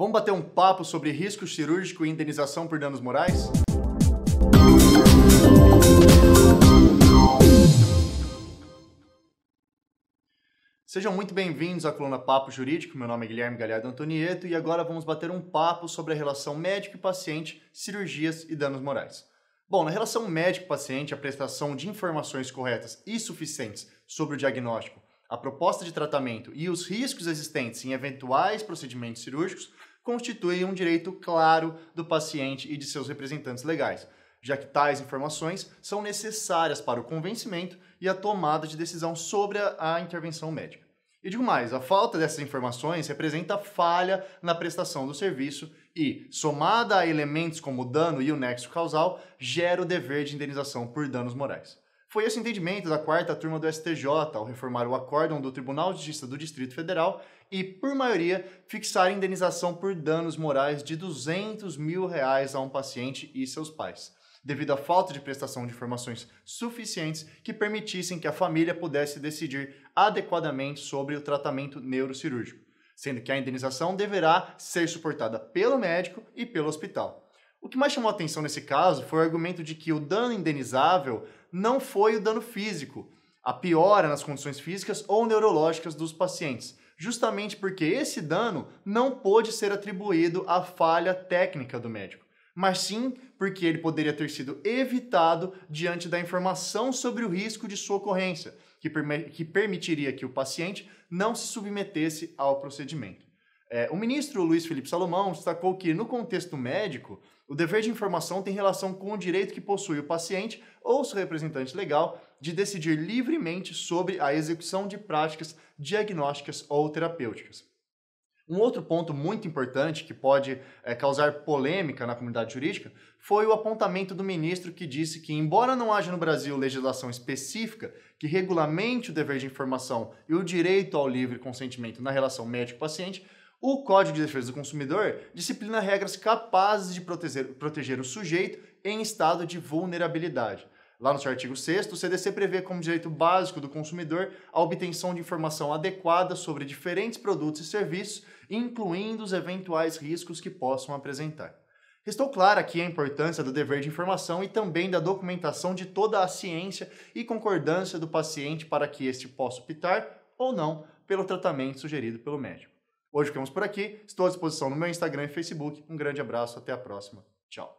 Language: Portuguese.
Vamos bater um papo sobre risco cirúrgico e indenização por danos morais? Sejam muito bem-vindos à coluna Papo Jurídico. Meu nome é Guilherme Galhardo Antonieto e agora vamos bater um papo sobre a relação médico e paciente, cirurgias e danos morais. Bom, na relação médico-paciente, a prestação de informações corretas e suficientes sobre o diagnóstico, a proposta de tratamento e os riscos existentes em eventuais procedimentos cirúrgicos constituem um direito claro do paciente e de seus representantes legais, já que tais informações são necessárias para o convencimento e a tomada de decisão sobre a intervenção médica. E digo mais, a falta dessas informações representa falha na prestação do serviço e, somada a elementos como o dano e o nexo causal, gera o dever de indenização por danos morais. Foi esse entendimento da quarta turma do STJ ao reformar o acórdão do Tribunal de Justiça do Distrito Federal e, por maioria, fixar a indenização por danos morais de 200 mil reais a um paciente e seus pais, devido à falta de prestação de informações suficientes que permitissem que a família pudesse decidir adequadamente sobre o tratamento neurocirúrgico, sendo que a indenização deverá ser suportada pelo médico e pelo hospital. O que mais chamou atenção nesse caso foi o argumento de que o dano indenizável não foi o dano físico, a piora nas condições físicas ou neurológicas dos pacientes, justamente porque esse dano não pôde ser atribuído à falha técnica do médico, mas sim porque ele poderia ter sido evitado diante da informação sobre o risco de sua ocorrência, que, que permitiria que o paciente não se submetesse ao procedimento. É, o ministro Luiz Felipe Salomão destacou que, no contexto médico, o dever de informação tem relação com o direito que possui o paciente ou seu representante legal de decidir livremente sobre a execução de práticas diagnósticas ou terapêuticas. Um outro ponto muito importante que pode é, causar polêmica na comunidade jurídica foi o apontamento do ministro que disse que, embora não haja no Brasil legislação específica que regulamente o dever de informação e o direito ao livre consentimento na relação médico-paciente, o Código de Defesa do Consumidor disciplina regras capazes de proteger, proteger o sujeito em estado de vulnerabilidade. Lá no seu artigo 6, o CDC prevê como direito básico do consumidor a obtenção de informação adequada sobre diferentes produtos e serviços, incluindo os eventuais riscos que possam apresentar. Estou clara aqui a importância do dever de informação e também da documentação de toda a ciência e concordância do paciente para que este possa optar ou não pelo tratamento sugerido pelo médico. Hoje ficamos por aqui. Estou à disposição no meu Instagram e Facebook. Um grande abraço, até a próxima. Tchau.